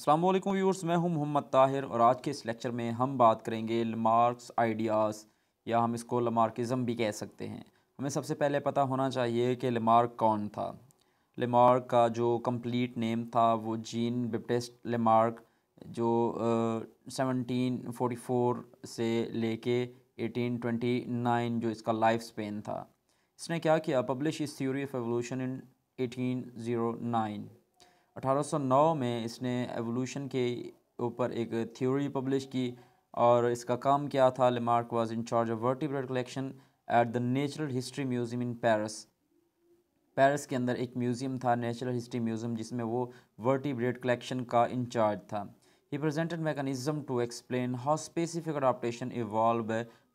अस्सलाम वालेकुम व्यूअर्स मैं हूं मोहम्मद ताहिर और आज के इस लेक्चर में हम बात करेंगे लमार्क्स आइडियाज़ या हम इसको लमार्किज़म भी कह सकते हैं हमें सबसे पहले पता होना चाहिए कि लमार्क कौन था लमार्क का जो कंप्लीट नेम था वो जीन बिप्टेस्ट लमार्क जो सेवनटीन फोटी फ़ोर से लेके एटीन ट्वेंटी नाइन जो इसका लाइफ स्पेन था इसने क्या किया पब्लिश इस theory of evolution in eighteen zero nine 1809 में इसने एवोल्यूशन के ऊपर एक थ्योरी पब्लिश की और इसका काम क्या था Lamarck was in charge of vertebrate collection at the natural history museum in Paris Paris के अंदर एक म्यूज़ियम था नेचुरल हिस्ट्री म्यूज़ियम जिसमें वो वर्टिब्रेट कलेक्शन का इंचार्ज था he presented mechanism to explain how specific adaptation evolve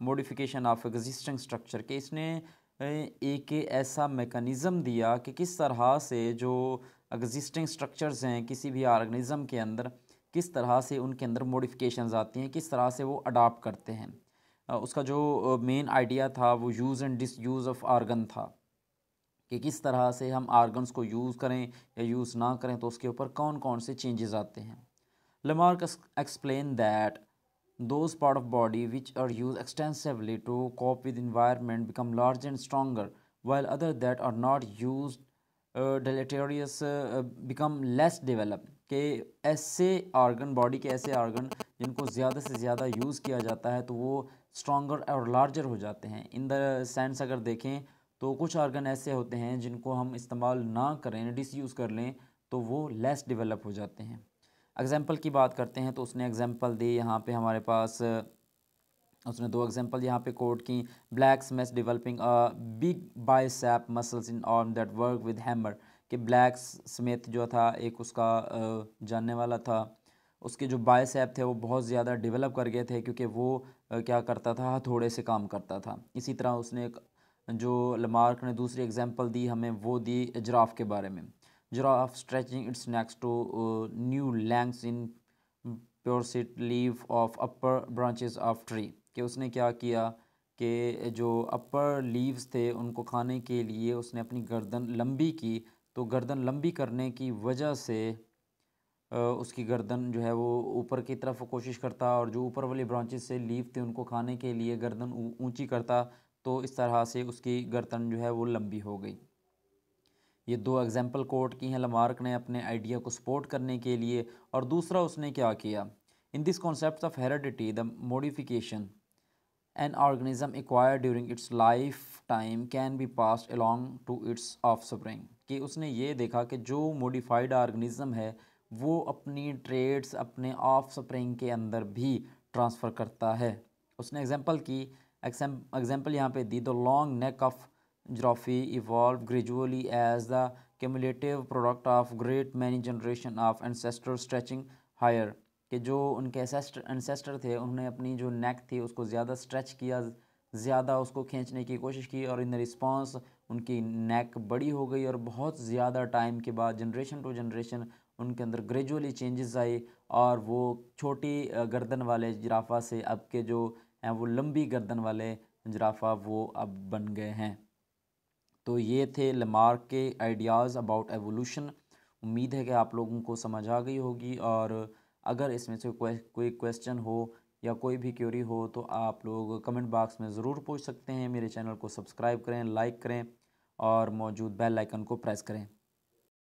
modification of existing structure कि इसने एक ऐसा मेकानिज़म दिया कि किस तरह से जो एग्जिस्टिंग स्ट्रक्चर्स हैं किसी भी ऑर्गेनिज्म के अंदर किस तरह से उनके अंदर मोडिफिकेशंस आती हैं किस तरह से वो अडाप्ट करते हैं उसका जो मेन आइडिया था वो use and disuse of organ था कि किस तरह से हम आर्गन्स को यूज़ करें या यूज़ ना करें तो उसके ऊपर कौन कौन से चेंजेस आते हैं Lamarck explain that those part of body which are use extensively to cope with environment become large and stronger while other that are not use deleterious become less develop के ऐसे आर्गन बॉडी के ऐसे argon जिनको ज़्यादा से ज़्यादा use किया जाता है तो वो स्ट्रॉगर और लार्जर हो जाते हैं इन देंस अगर देखें तो कुछ आर्गन ऐसे होते हैं जिनको हम इस्तेमाल ना करें डिसयूज़ कर लें तो वो लेस डेवलप हो जाते हैं एग्ज़ाम्पल की बात करते हैं तो उसने एग्ज़ाम्पल दी यहाँ पे हमारे पास उसने दो एग्जांपल यहाँ पे कोट की blacksmith developing big bicep muscles in arm that work with hammer कि ब्लैक स्मिथ जो था एक उसका जानने वाला था उसके जो बाइसेप थे वो बहुत ज़्यादा डेवलप कर गए थे क्योंकि वो क्या करता था थोड़े से काम करता था इसी तरह उसने एक जो लमार्क ने दूसरी एग्जाम्पल दी हमें वो दी जराफ के बारे में giraffe stretching its neck to new lengths in sit leave of upper branches of tree कि उसने क्या किया कि जो अपर लीव्स थे उनको खाने के लिए उसने अपनी गर्दन लंबी की तो गर्दन लंबी करने की वजह से उसकी गर्दन जो है वो ऊपर की तरफ कोशिश करता और जो ऊपर वाली ब्रांचेस से लीव थे उनको खाने के लिए गर्दन ऊंची करता तो इस तरह से उसकी गर्दन जो है वो लंबी हो गई ये दो एग्जाम्पल कोट की हैं लमार्क ने अपने आइडिया को सपोर्ट करने के लिए और दूसरा उसने क्या किया in this concept of heredity the modification an acquire during its lifetime can be pass along to its offspring कि उसने ये देखा कि जो मोडिफाइड ऑर्गेनिज़म है वो अपनी ट्रेड्स अपने ऑफ स्प्रिंग के अंदर भी ट्रांसफ़र करता है उसने एग्जाम्पल की एग्जाम्पल यहाँ पे दी the long neck of giraffe evolve gradually as the cumulative product of great many generation of ancestor stretching higher कि जो उनके एनसेस्टर थे उन्होंने अपनी जो नेक थी उसको ज़्यादा स्ट्रेच किया ज़्यादा उसको खींचने की कोशिश की और इन रिस्पॉन्स उनकी नेक बड़ी हो गई और बहुत ज़्यादा टाइम के बाद जनरेशन टू जनरेशन उनके अंदर ग्रेजुअली चेंजेस आए और वो छोटी गर्दन वाले जराफ़ा से अब के जो हैं वो लंबी गर्दन वाले जराफ़ा वो अब बन गए हैं तो ये थे लमार्क के आइडियाज़ अबाउट एवोल्यूशन उम्मीद है कि आप लोगों को समझ आ गई होगी और अगर इसमें से कोई क्वेश्चन हो या कोई भी क्यूरी हो तो आप लोग कमेंट बॉक्स में ज़रूर पूछ सकते हैं मेरे चैनल को सब्सक्राइब करें लाइक करें और मौजूद बेल आइकन को प्रेस करें